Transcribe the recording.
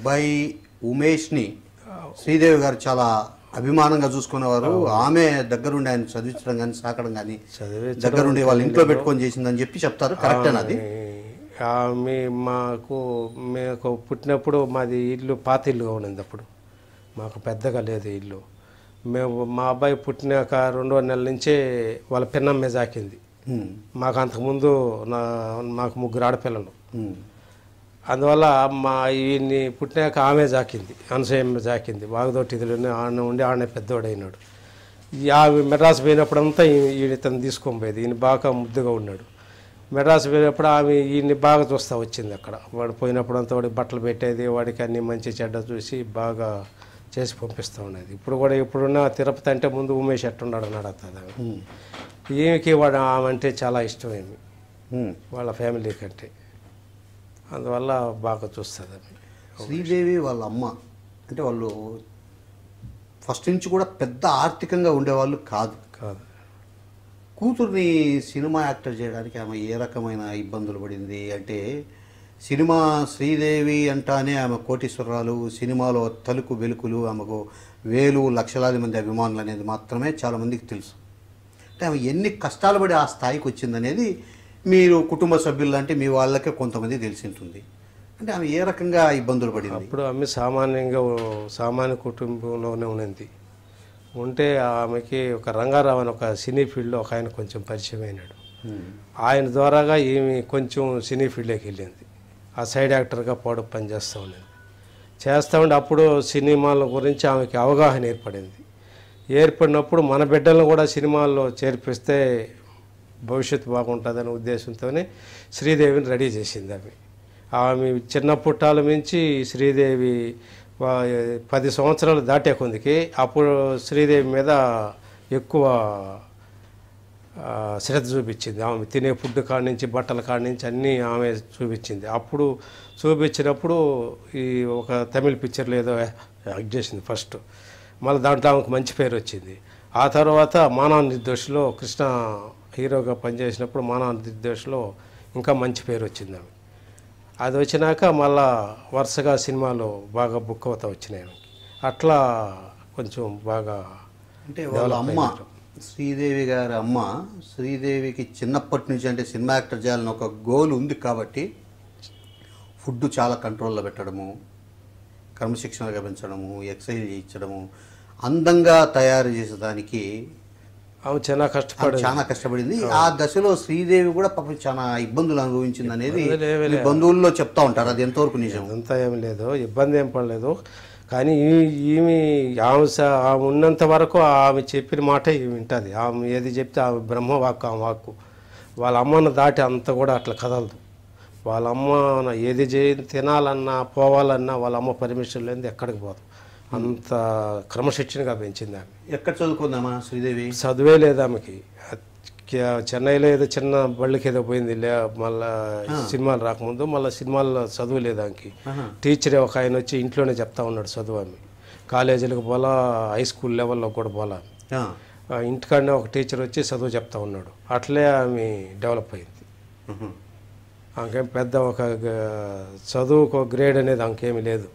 అబ్బాయి ఉమేష్ని శ్రీదేవి గారు చాలా అభిమానంగా చూసుకునేవారు ఆమె దగ్గరుండి ఆయన చదివించడం కానీ సాకడం కానీ దగ్గరుండి వాళ్ళ ఇంట్లో పెట్టుకొని చేసిందని చెప్పి చెప్తారు కరెక్ట్ అది మీ మాకు మేము పుట్టినప్పుడు మాది ఇల్లు పాత ఇల్లుగా ఉండింది అప్పుడు మాకు పెద్దగా లేదు ఇల్లు మేము మా అబ్బాయి పుట్టిన ఒక రెండో నెలల నుంచే వాళ్ళ పిన్నమ్మే జాకింది మాకు అంతకుముందు నా మాకు ముగ్గురు ఆడపిల్లలు అందువల్ల మా ఈయన్ని పుట్టినాక ఆమె జాకింది అనసూయమ్మ జాకింది బాగదోటిదిలోనే ఆడ ఉండి ఆడనే పెద్దోడైనాడు ఆమె మెడ్రాస్ పోయినప్పుడంతా ఈయన తను తీసుకొని పోయేది ఈయన బాగా ముద్దుగా ఉన్నాడు మెడ్రాస్ పోయినప్పుడు ఆమె ఈయన్ని బాగా చూస్తూ వచ్చింది అక్కడ వాడు పోయినప్పుడంతా వాడికి బట్టలు పెట్టేది వాడికి అన్ని మంచి చెడ్డ చూసి బాగా చేసి పంపిస్తూ ఉన్నది ఇప్పుడు కూడా ఇప్పుడున్న తిరుపతి అంటే ముందు ఉమేష్ ఎట్టున్నాడు అన్నాడు అతను ఏమికి వాడు ఆమె అంటే చాలా ఇష్టమేమి వాళ్ళ ఫ్యామిలీ కంటే అందువల్ల బాగా చూస్తుంది శ్రీదేవి వాళ్ళ అమ్మ అంటే వాళ్ళు ఫస్ట్ నుంచి కూడా పెద్ద ఆర్థికంగా ఉండేవాళ్ళు కాదు కాదు కూతుర్ని సినిమా యాక్టర్ చేయడానికి ఆమె ఏ రకమైన ఇబ్బందులు పడింది అంటే సినిమా శ్రీదేవి అంటానే ఆమె కోటీశ్వరరాలు సినిమాలో తలుకు వెలుకులు ఆమెకు వేలు లక్షలాది మంది అభిమానులు అనేది మాత్రమే చాలామందికి తెలుసు అంటే ఆమె ఎన్ని కష్టాలు పడి ఆ స్థాయికి వచ్చిందనేది మీరు కుటుంబ సభ్యులు అంటే మీ వాళ్ళకే కొంతమంది తెలిసి ఉంటుంది అంటే ఆమె ఏ రకంగా ఇబ్బందులు పడింది అప్పుడు ఆమె సామాన్యంగా సామాన్య కుటుంబంలోనే ఉన్నది ఉంటే ఆమెకి ఒక రంగారావు అని ఒక సినీ ఫీల్డ్లో ఒక ఆయన కొంచెం పరిచయం అయినాడు ఆయన ద్వారాగా ఏమి కొంచెం సినీ ఫీల్డ్లోకి వెళ్ళింది ఆ సైడ్ యాక్టర్గా పాడు పనిచేస్తూ ఉండేది చేస్తూ ఉండే అప్పుడు సినిమాల గురించి ఆమెకి అవగాహన ఏర్పడింది ఏర్పడినప్పుడు మన బిడ్డలను కూడా సినిమాల్లో చేర్పిస్తే భవిష్యత్తు బాగుంటుందనే ఉద్దేశంతోనే శ్రీదేవిని రెడీ చేసింది ఆమె ఆమె చిన్న పుట్టాల మించి శ్రీదేవి పది సంవత్సరాలు దాటే కొందికి అప్పుడు శ్రీదేవి మీద ఎక్కువ శ్రద్ధ చూపించింది ఆమె తినే ఫుడ్ కాడి నుంచి బట్టల కాడి నుంచి అన్నీ ఆమె చూపించింది అప్పుడు చూపించినప్పుడు ఈ ఒక తమిళ్ పిక్చర్ ఏదో యాక్ట్ చేసింది ఫస్ట్ మళ్ళీ దాంట్లో ఆమెకు మంచి పేరు వచ్చింది ఆ తర్వాత మానవ నిర్దోషిలో కృష్ణ హీరోగా పనిచేసినప్పుడు మానవదేశలో ఇంకా మంచి పేరు వచ్చింది ఆమె అది వచ్చినాక మళ్ళా వరుసగా సినిమాలు బాగా బుక్ అవుతా వచ్చినాయి ఆమెకి అట్లా కొంచెం బాగా అంటే వాళ్ళ అమ్మ శ్రీదేవి గారి అమ్మ శ్రీదేవికి చిన్నప్పటి నుంచి అంటే సినిమా యాక్టర్ చేయాలని ఒక గోల్ ఉంది కాబట్టి ఫుడ్ చాలా కంట్రోల్లో పెట్టడము క్రమశిక్షణ గమనించడము ఎక్సైజ్ చేయించడము అందంగా తయారు చేసేదానికి ఆమె చాలా కష్టపడి చాలా కష్టపడింది ఆ దశలో శ్రీదేవి కూడా పాపం చాలా ఇబ్బందులు అనుభవించింది అనేది బంధువుల్లో చెప్తా ఉంటారు అది ఎంతవరకు నిజం అంతా ఏం లేదు ఇబ్బంది ఏం పడలేదు కానీ ఈమె ఆమె ఆమె ఉన్నంత వరకు ఆమె చెప్పిన మాట వింటుంది ఆమె ఏది చెప్తే ఆమె వాక్కు ఆమె వాక్కు వాళ్ళ అమ్మను దాటి అంత కూడా అట్లా కదలదు వాళ్ళ అమ్మ ఏది చేయ తినాలన్నా పోవాలన్నా వాళ్ళ అమ్మ పర్మిషన్ లేని ఎక్కడికి పోదు అంత క్రమశిక్షణగా పెంచింది ఆమె ఎక్కడ చదువుకుందామా శ్రీదేవి చదువే లేదు ఆమెకి చెన్నైలో ఏదో చిన్న బళ్ళకి ఏదో పోయింది లే మళ్ళా సినిమాలు రాకముందు మళ్ళీ సినిమాల్లో చదువు లేదు ఆమెకి టీచర్ ఒక ఆయన వచ్చి ఇంట్లోనే చెప్తా ఉన్నాడు చదువు ఆమె కాలేజీలకు పోలా హై స్కూల్ లెవెల్లో కూడా పోలా ఇంటికాడనే ఒక టీచర్ వచ్చి చదువు చెప్తా ఉన్నాడు అట్లే ఆమె డెవలప్ అయింది ఆమెకేం పెద్ద ఒక చదువుకు గ్రేడ్ అనేది ఆమెకేమీ లేదు